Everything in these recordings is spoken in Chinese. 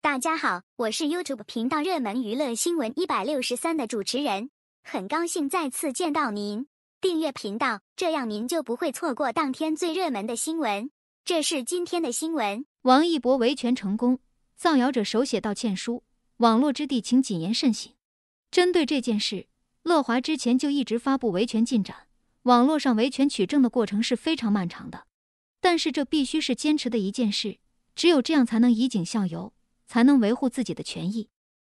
大家好，我是 YouTube 频道热门娱乐新闻一百六十三的主持人，很高兴再次见到您。订阅频道，这样您就不会错过当天最热门的新闻。这是今天的新闻：王一博维权成功，造谣者手写道歉书。网络之地，请谨言慎行。针对这件事，乐华之前就一直发布维权进展。网络上维权取证的过程是非常漫长的，但是这必须是坚持的一件事，只有这样才能以儆效尤。才能维护自己的权益，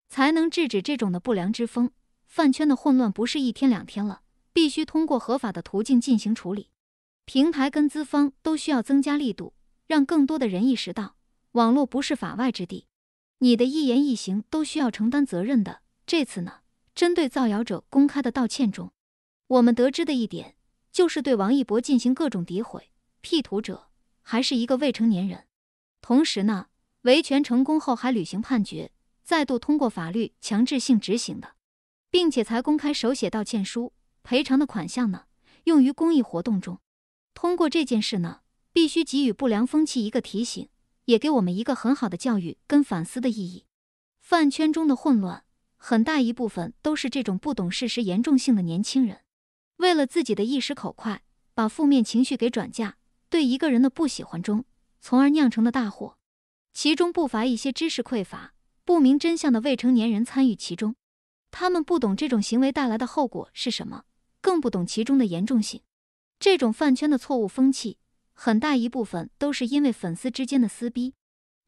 才能制止这种的不良之风。饭圈的混乱不是一天两天了，必须通过合法的途径进行处理。平台跟资方都需要增加力度，让更多的人意识到，网络不是法外之地，你的一言一行都需要承担责任的。这次呢，针对造谣者公开的道歉中，我们得知的一点就是对王一博进行各种诋毁、P 图者还是一个未成年人，同时呢。维权成功后还履行判决，再度通过法律强制性执行的，并且才公开手写道歉书，赔偿的款项呢，用于公益活动中。通过这件事呢，必须给予不良风气一个提醒，也给我们一个很好的教育跟反思的意义。饭圈中的混乱，很大一部分都是这种不懂事实严重性的年轻人，为了自己的一时口快，把负面情绪给转嫁，对一个人的不喜欢中，从而酿成的大祸。其中不乏一些知识匮乏、不明真相的未成年人参与其中，他们不懂这种行为带来的后果是什么，更不懂其中的严重性。这种饭圈的错误风气，很大一部分都是因为粉丝之间的撕逼，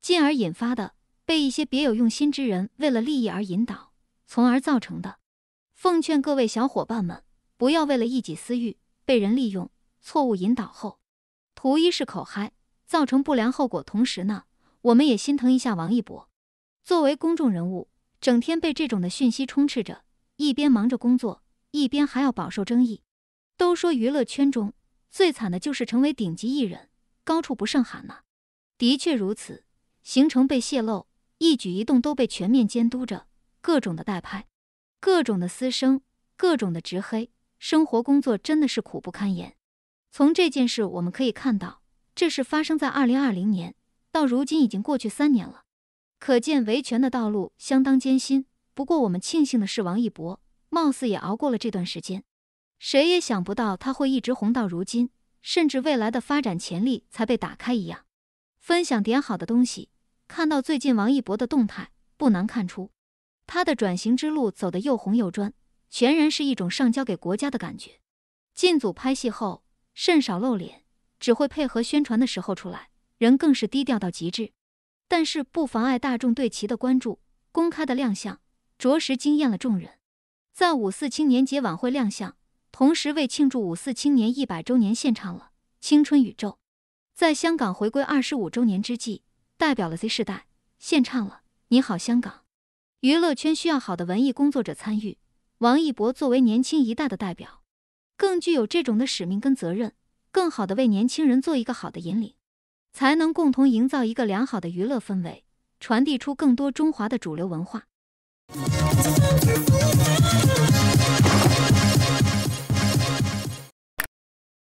进而引发的，被一些别有用心之人为了利益而引导，从而造成的。奉劝各位小伙伴们，不要为了一己私欲被人利用、错误引导后，图一是口嗨，造成不良后果。同时呢。我们也心疼一下王一博，作为公众人物，整天被这种的讯息充斥着，一边忙着工作，一边还要饱受争议。都说娱乐圈中最惨的就是成为顶级艺人，高处不胜寒呐。的确如此，行程被泄露，一举一动都被全面监督着，各种的代拍，各种的私生，各种的直黑，生活工作真的是苦不堪言。从这件事我们可以看到，这是发生在二零二零年。到如今已经过去三年了，可见维权的道路相当艰辛。不过我们庆幸的是，王一博貌似也熬过了这段时间。谁也想不到他会一直红到如今，甚至未来的发展潜力才被打开一样。分享点好的东西，看到最近王一博的动态，不难看出，他的转型之路走得又红又专，全然是一种上交给国家的感觉。进组拍戏后甚少露脸，只会配合宣传的时候出来。人更是低调到极致，但是不妨碍大众对其的关注。公开的亮相着实惊艳了众人。在五四青年节晚会亮相，同时为庆祝五四青年一百周年，献唱了《青春宇宙》。在香港回归二十五周年之际，代表了 Z 世代，献唱了《你好，香港》。娱乐圈需要好的文艺工作者参与，王一博作为年轻一代的代表，更具有这种的使命跟责任，更好的为年轻人做一个好的引领。才能共同营造一个良好的娱乐氛围，传递出更多中华的主流文化。